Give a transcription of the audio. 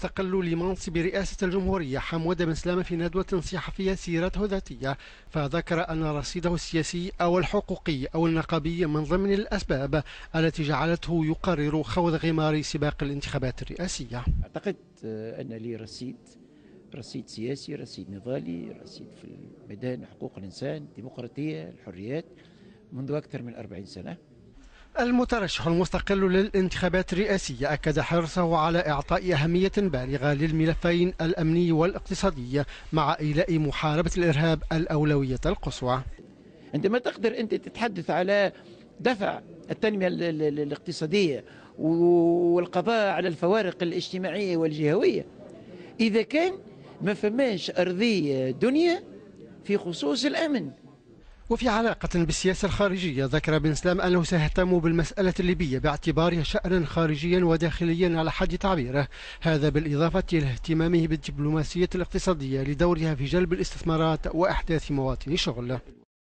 استقل لمنصب رئاسة الجمهورية حمود بن سلامة في ندوة صحفية سيرته ذاتية فذكر أن رصيده السياسي أو الحقوقي أو النقابي من ضمن الأسباب التي جعلته يقرر خوض غمار سباق الانتخابات الرئاسية أعتقد آه، أن لي رصيد رصيد سياسي رصيد نضالي رصيد في الميدان حقوق الإنسان الديمقراطية الحريات منذ أكثر من أربعين سنة المترشح المستقل للانتخابات الرئاسية أكد حرصه على إعطاء أهمية بالغة للملفين الأمني والاقتصادي مع إيلاء محاربة الإرهاب الأولوية القصوى عندما تقدر أنت تتحدث على دفع التنمية الاقتصادية والقضاء على الفوارق الاجتماعية والجهوية إذا كان ما فماش أرضية دنيا في خصوص الأمن وفي علاقة بالسياسة الخارجية ذكر بن سلام أنه سيهتم بالمسألة الليبية باعتبارها شأنا خارجيا وداخليا على حد تعبيره هذا بالإضافة إلى اهتمامه بالدبلوماسية الاقتصادية لدورها في جلب الاستثمارات وأحداث مواطن شغل